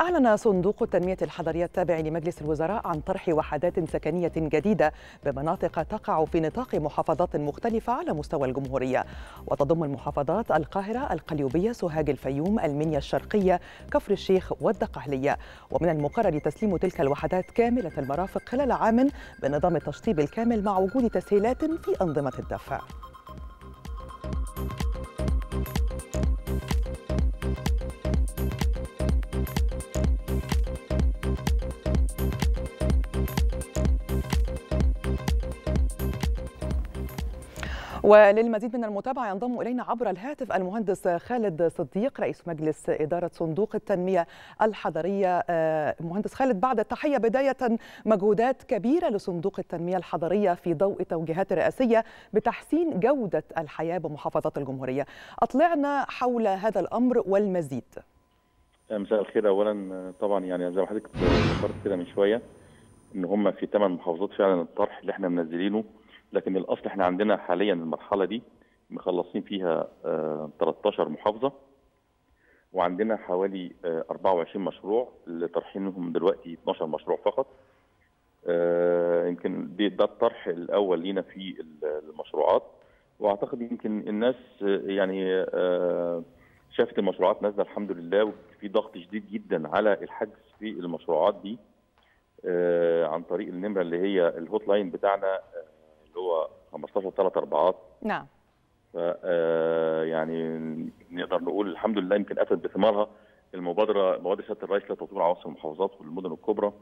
أعلن صندوق التنمية الحضرية التابع لمجلس الوزراء عن طرح وحدات سكنية جديدة بمناطق تقع في نطاق محافظات مختلفة على مستوى الجمهورية وتضم المحافظات القاهرة القليوبية سوهاج الفيوم المنيا الشرقية كفر الشيخ والدقهلية ومن المقرر تسليم تلك الوحدات كاملة المرافق خلال عام بنظام التشطيب الكامل مع وجود تسهيلات في أنظمة الدفع وللمزيد من المتابعة ينضم إلينا عبر الهاتف المهندس خالد صديق رئيس مجلس إدارة صندوق التنمية الحضرية آه، مهندس خالد بعد التحية بداية مجهودات كبيرة لصندوق التنمية الحضرية في ضوء توجيهات رئاسية بتحسين جودة الحياة بمحافظات الجمهورية أطلعنا حول هذا الأمر والمزيد آه، مساء الخير اولا آه، طبعا يعني زي ما حضرتك ذكرت كده من شويه ان هم في ثمان محافظات فعلا الطرح اللي احنا منزلينه لكن الاصل احنا عندنا حاليا المرحله دي مخلصين فيها 13 آه، محافظه وعندنا حوالي 24 آه، مشروع اللي طرحينهم دلوقتي 12 مشروع فقط آه، يمكن ده الطرح الاول لينا في المشروعات واعتقد يمكن الناس يعني شافت المشروعات نازله الحمد لله وفي ضغط شديد جدا على الحجز في المشروعات دي عن طريق النمره اللي هي الهوت لاين بتاعنا اللي هو 15 3 اربعات نعم ف آه، يعني نقدر نقول الحمد لله يمكن اتت بثمارها المبادره مبادره سياده الرئيس لتطوير عواصم المحافظات والمدن الكبرى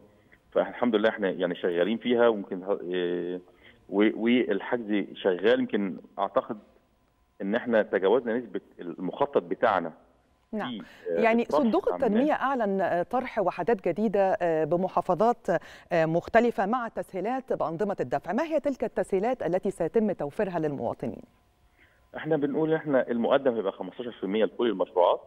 فاحنا الحمد لله احنا يعني شغالين فيها وممكن آه، والحجز شغال يمكن اعتقد ان احنا تجاوزنا نسبه المخطط بتاعنا نعم آه، يعني صندوق التنميه اعلن آه، طرح وحدات جديده آه، بمحافظات مختلفه مع تسهيلات بانظمه الدفع ما هي تلك التسهيلات التي سيتم توفيرها للمواطنين احنا بنقول احنا المقدم هيبقى 15% لكل المشروعات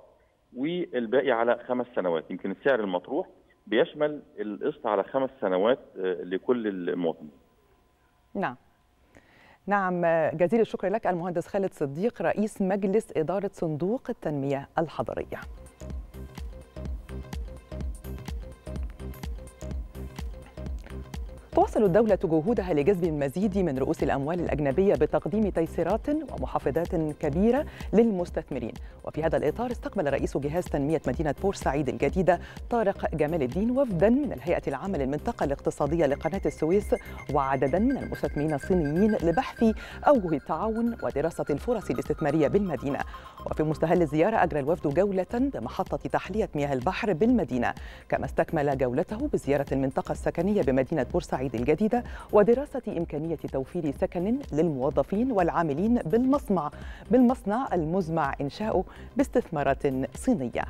والباقي على خمس سنوات يمكن السعر المطروح بيشمل القسط على خمس سنوات لكل المواطنين نعم نعم جزيل الشكر لك المهندس خالد صديق رئيس مجلس إدارة صندوق التنمية الحضرية تواصل الدولة جهودها لجذب المزيد من رؤوس الأموال الأجنبية بتقديم تيسيرات ومحافظات كبيرة للمستثمرين وفي هذا الإطار استقبل رئيس جهاز تنمية مدينة بورسعيد الجديدة طارق جمال الدين وفدا من الهيئة العامة للمنطقة الاقتصادية لقناة السويس وعددا من المستثمرين الصينيين لبحث أوجه التعاون ودراسة الفرص الاستثمارية بالمدينة وفي مستهل الزيارة أجرى الوفد جولة بمحطة تحلية مياه البحر بالمدينة كما استكمل جولته بزيارة المنطقة السكنية بمدينة بورسعيد الجديدة ودراسة إمكانية توفير سكن للموظفين والعاملين بالمصنع بالمصنع المزمع إنشاؤه باستثمارات صينية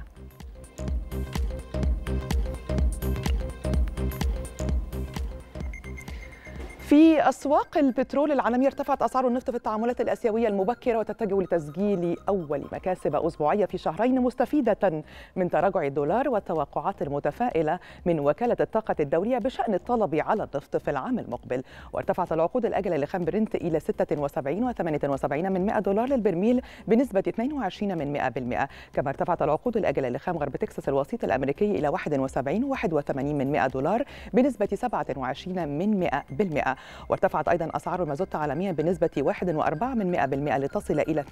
في أسواق البترول العالمية ارتفعت أسعار النفط في التعاملات الآسيوية المبكرة وتتجه لتسجيل أول مكاسب أسبوعية في شهرين مستفيدة من تراجع الدولار والتوقعات المتفائلة من وكالة الطاقة الدولية بشأن الطلب على النفط في العام المقبل وارتفعت العقود الأجلة لخام برنت إلى 76 و78 من 100 دولار للبرميل بنسبة 22 من 100% كما ارتفعت العقود الأجلة لخام غرب تكساس الوسيط الأمريكي إلى 71 و81 من 100 دولار بنسبة 27 من 100% وارتفعت أيضا أسعار المازوت عالميا بنسبة 1.4% لتصل إلى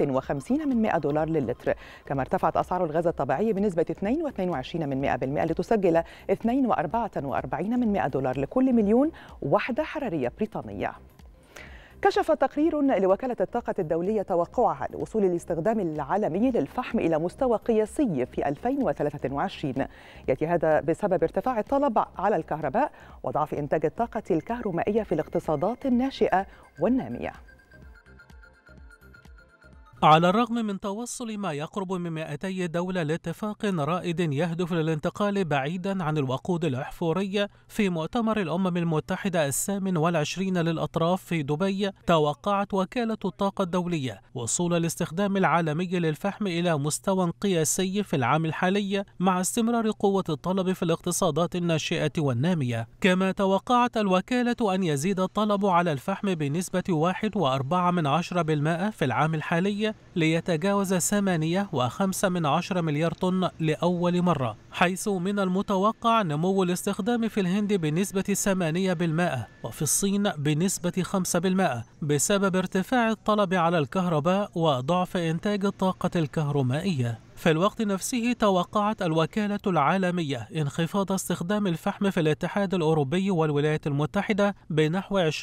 2.59 دولار للتر كما ارتفعت أسعار الغاز الطبيعي بنسبة 2.22% لتسجل 2.44 دولار لكل مليون وحدة حرارية بريطانية كشف تقرير لوكالة الطاقة الدولية توقعها لوصول الاستخدام العالمي للفحم إلى مستوى قياسي في 2023 يأتي هذا بسبب ارتفاع الطلب على الكهرباء وضعف إنتاج الطاقة الكهرومائية في الاقتصادات الناشئة والنامية على الرغم من توصل ما يقرب من 200 دولة لاتفاق رائد يهدف للانتقال بعيدا عن الوقود الأحفوري في مؤتمر الأمم المتحدة الثامن والعشرين للأطراف في دبي توقعت وكالة الطاقة الدولية وصول الاستخدام العالمي للفحم إلى مستوى قياسي في العام الحالي مع استمرار قوة الطلب في الاقتصادات الناشئة والنامية كما توقعت الوكالة أن يزيد الطلب على الفحم بنسبة 1.4% في العام الحالي ليتجاوز 8.5 مليار طن لأول مرة حيث من المتوقع نمو الاستخدام في الهند بنسبة 8% وفي الصين بنسبة 5% بسبب ارتفاع الطلب على الكهرباء وضعف إنتاج الطاقة الكهرمائية في الوقت نفسه توقعت الوكالة العالمية انخفاض استخدام الفحم في الاتحاد الأوروبي والولايات المتحدة بنحو 20%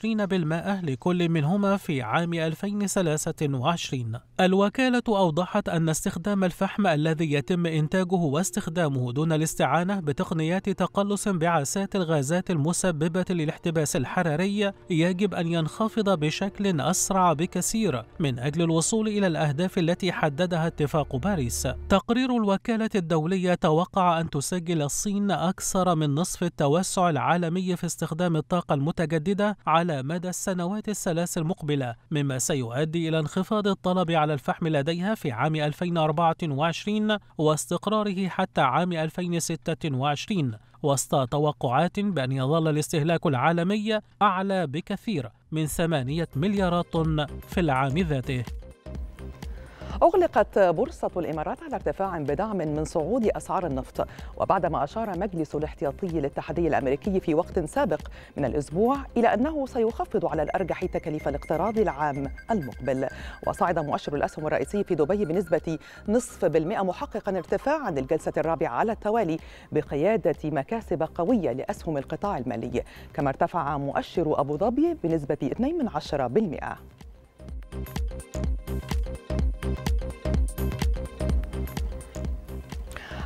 لكل منهما في عام 2023 الوكالة أوضحت أن استخدام الفحم الذي يتم إنتاجه واستخدامه دون الاستعانة بتقنيات تقلص انبعاثات الغازات المسببة للاحتباس الحراري يجب أن ينخفض بشكل أسرع بكثير من أجل الوصول إلى الأهداف التي حددها اتفاق باريس تقرير الوكالة الدولية توقع أن تسجل الصين أكثر من نصف التوسع العالمي في استخدام الطاقة المتجددة على مدى السنوات الثلاث المقبلة، مما سيؤدي إلى انخفاض الطلب على الفحم لديها في عام 2024 واستقراره حتى عام 2026 وسط توقعات بأن يظل الاستهلاك العالمي أعلى بكثير من 8 مليارات طن في العام ذاته أغلقت بورصة الإمارات على ارتفاع بدعم من صعود أسعار النفط وبعدما أشار مجلس الاحتياطي الاتحادي الأمريكي في وقت سابق من الأسبوع إلى أنه سيخفض على الأرجح تكاليف الاقتراض العام المقبل وصعد مؤشر الأسهم الرئيسي في دبي بنسبة نصف بالمئة محققا ارتفاعا للجلسة الرابعة على التوالي بقيادة مكاسب قوية لأسهم القطاع المالي كما ارتفع مؤشر أبو ظبي بنسبة 2 من 10%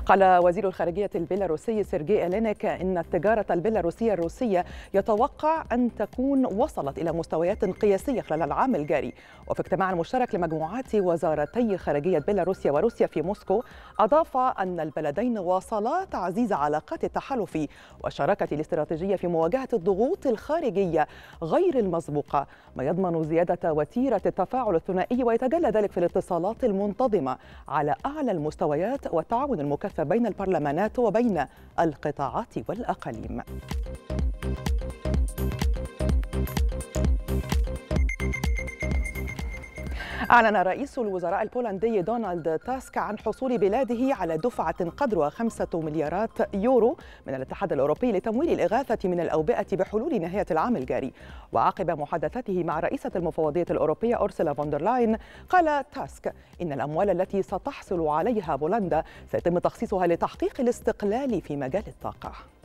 قال وزير الخارجية البيلاروسي سيرجي إلينيك إن التجارة البيلاروسية الروسية يتوقع أن تكون وصلت إلى مستويات قياسية خلال العام الجاري وفي اجتماع مشترك لمجموعات وزارتي خارجية بيلاروسيا وروسيا في موسكو أضاف أن البلدين واصلا تعزيز علاقات التحالف والشراكة الاستراتيجية في مواجهة الضغوط الخارجية غير المسبوقة ما يضمن زيادة وتيرة التفاعل الثنائي ويتجلى ذلك في الاتصالات المنتظمة على أعلى المستويات والتعاون المكثف بين البرلمانات وبين القطاعات والأقاليم. أعلن رئيس الوزراء البولندي دونالد تاسك عن حصول بلاده على دفعة قدرها خمسة مليارات يورو من الاتحاد الأوروبي لتمويل الإغاثة من الأوبئة بحلول نهاية العام الجاري وعقب محادثته مع رئيسة المفوضية الأوروبية أورسلا فوندرلاين قال تاسك إن الأموال التي ستحصل عليها بولندا سيتم تخصيصها لتحقيق الاستقلال في مجال الطاقة